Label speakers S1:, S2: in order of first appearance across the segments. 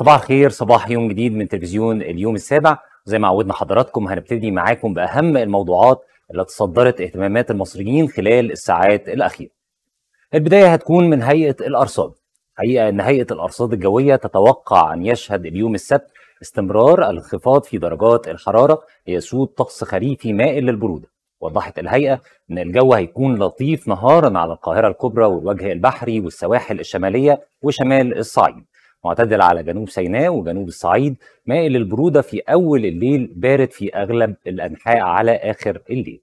S1: صباح الخير صباح يوم جديد من تلفزيون اليوم السابع زي ما عودنا حضراتكم هنبتدي معاكم بأهم الموضوعات اللي تصدرت اهتمامات المصريين خلال الساعات الأخيرة البداية هتكون من هيئة الأرصاد حقيقة أن هيئة الأرصاد الجوية تتوقع أن يشهد اليوم السبت استمرار الانخفاض في درجات الحرارة ليسود طقس خريفي مائل للبرودة وضحت الهيئة أن الجو هيكون لطيف نهارا على القاهرة الكبرى والوجه البحري والسواحل الشمالية وشمال الصعيد معتدل على جنوب سيناء وجنوب الصعيد مائل البرودة في أول الليل بارد في أغلب الأنحاء على آخر الليل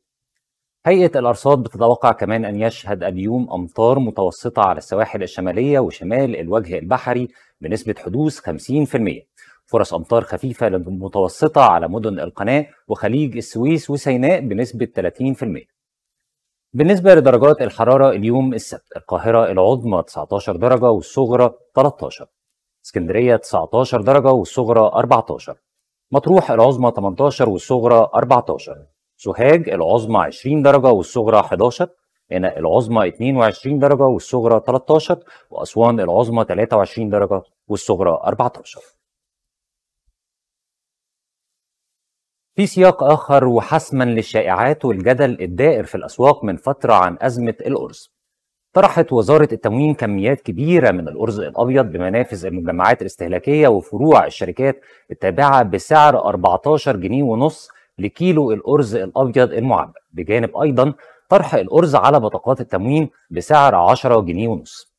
S1: هيئة الأرصاد بتتوقع كمان أن يشهد اليوم أمطار متوسطة على السواحل الشمالية وشمال الوجه البحري بنسبة حدوث 50% فرص أمطار خفيفة متوسطة على مدن القناة وخليج السويس وسيناء بنسبة 30% بالنسبة لدرجات الحرارة اليوم السبت القاهرة العظمى 19 درجة والصغرى 13 اسكندريه 19 درجه والصغرى 14 مطروح العظمى 18 والصغرى 14 سوهاج العظمى 20 درجه والصغرى 11 هنا العظمى 22 درجه والصغرى 13 واسوان العظمى 23 درجه والصغرى 14 في سياق آخر وحسما للشائعات والجدل الدائر في الأسواق من فترة عن أزمة القرص طرحت وزارة التموين كميات كبيرة من الأرز الأبيض بمنافذ المجمعات الاستهلاكية وفروع الشركات التابعة بسعر 14 جنيه ونص لكيلو الأرز الأبيض المعبأ بجانب أيضا طرح الأرز على بطاقات التموين بسعر 10 جنيه ونص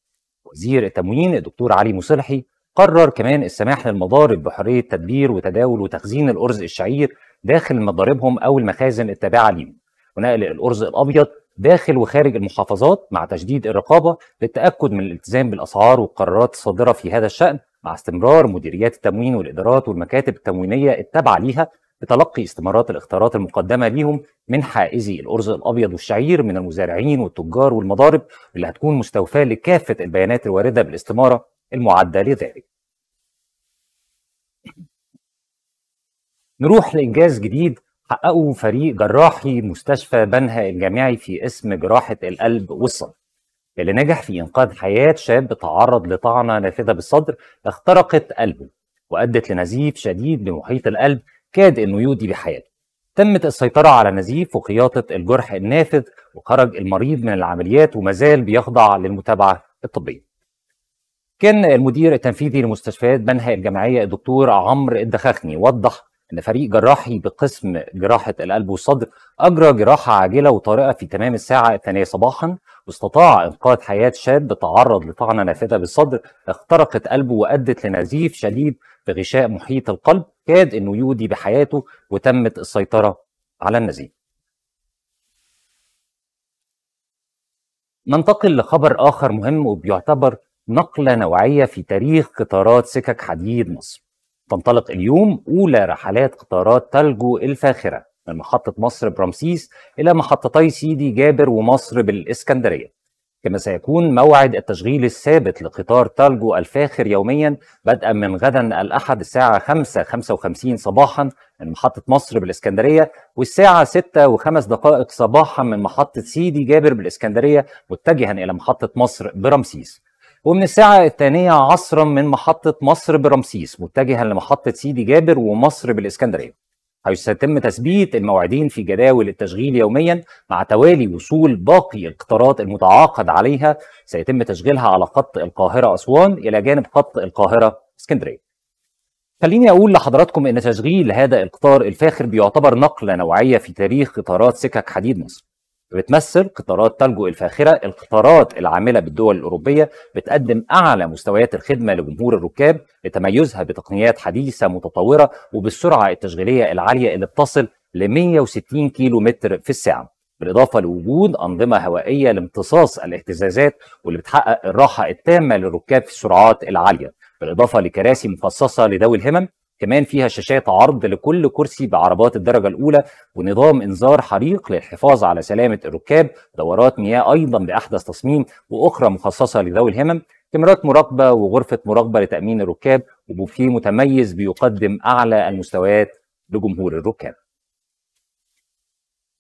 S1: وزير التموين الدكتور علي مصلحي قرر كمان السماح للمضارب بحرية تدبير وتداول وتخزين الأرز الشعير داخل مضاربهم أو المخازن التابعة ليهم ونقل الأرز الأبيض داخل وخارج المحافظات مع تشديد الرقابه للتاكد من الالتزام بالاسعار والقرارات الصادره في هذا الشان مع استمرار مديريات التموين والادارات والمكاتب التموينيه التابعه ليها بتلقي استمارات الاختيارات المقدمه ليهم من حائزي الارز الابيض والشعير من المزارعين والتجار والمضارب اللي هتكون مستوفاه لكافه البيانات الوارده بالاستماره المعده لذلك. نروح لانجاز جديد حققوا فريق جراحي مستشفى بنها الجامعي في اسم جراحة القلب والصدر اللي نجح في إنقاذ حياة شاب تعرض لطعنة نافذة بالصدر اخترقت قلبه وأدت لنزيف شديد لمحيط القلب كاد أنه يودي بحياته تمت السيطرة على نزيف وخياطة الجرح النافذ وخرج المريض من العمليات ومازال بيخضع للمتابعة الطبية كان المدير التنفيذي لمستشفيات بنها الجامعية الدكتور عمرو الدخخني وضح ان فريق جراحي بقسم جراحه القلب والصدر اجرى جراحه عاجله وطارئه في تمام الساعه الثانيه صباحا واستطاع انقاذ حياه شاب تعرض لطعنه نافذه بالصدر اخترقت قلبه وادت لنزيف شديد في غشاء محيط القلب كاد انه يودي بحياته وتمت السيطره على النزيف. ننتقل لخبر اخر مهم وبيعتبر نقله نوعيه في تاريخ قطارات سكك حديد مصر. تنطلق اليوم أولى رحلات قطارات تلجو الفاخرة من محطة مصر برمسيس إلى محطتي سيدي جابر ومصر بالإسكندرية كما سيكون موعد التشغيل الثابت لقطار تالجو الفاخر يوميا بدءا من غدا الأحد الساعة 5:55 صباحا من محطة مصر بالإسكندرية والساعة 6:05 دقائق صباحا من محطة سيدي جابر بالإسكندرية متجها إلى محطة مصر برمسيس ومن الساعة الثانية عصرا من محطة مصر برمسيس متجها لمحطة سيدي جابر ومصر بالإسكندرية حيث سيتم تثبيت الموعدين في جداول التشغيل يوميا مع توالي وصول باقي القطارات المتعاقد عليها سيتم تشغيلها على خط القاهرة أسوان إلى جانب خط القاهرة اسكندرية خليني أقول لحضراتكم أن تشغيل هذا القطار الفاخر بيعتبر نقلة نوعية في تاريخ قطارات سكك حديد مصر بتمثل قطارات تلجو الفاخرة القطارات العاملة بالدول الأوروبية بتقدم أعلى مستويات الخدمة لجمهور الركاب لتميزها بتقنيات حديثة متطورة وبالسرعة التشغيلية العالية اللي بتصل ل 160 كيلو متر في الساعة بالإضافة لوجود أنظمة هوائية لامتصاص الاهتزازات واللي بتحقق الراحة التامة للركاب في السرعات العالية بالإضافة لكراسي مخصصة لذوي الهمم كمان فيها شاشات عرض لكل كرسي بعربات الدرجة الأولى ونظام إنذار حريق للحفاظ على سلامة الركاب دورات مياه أيضا بأحدث تصميم وأخرى مخصصة لذوي الهمم كاميرات مراقبة وغرفة مراقبة لتأمين الركاب وبوفيه متميز بيقدم أعلى المستويات لجمهور الركاب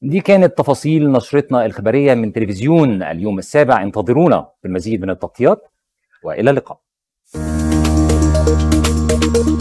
S1: دي كانت تفاصيل نشرتنا الخبرية من تلفزيون اليوم السابع انتظرونا في المزيد من التغطيات وإلى اللقاء thank you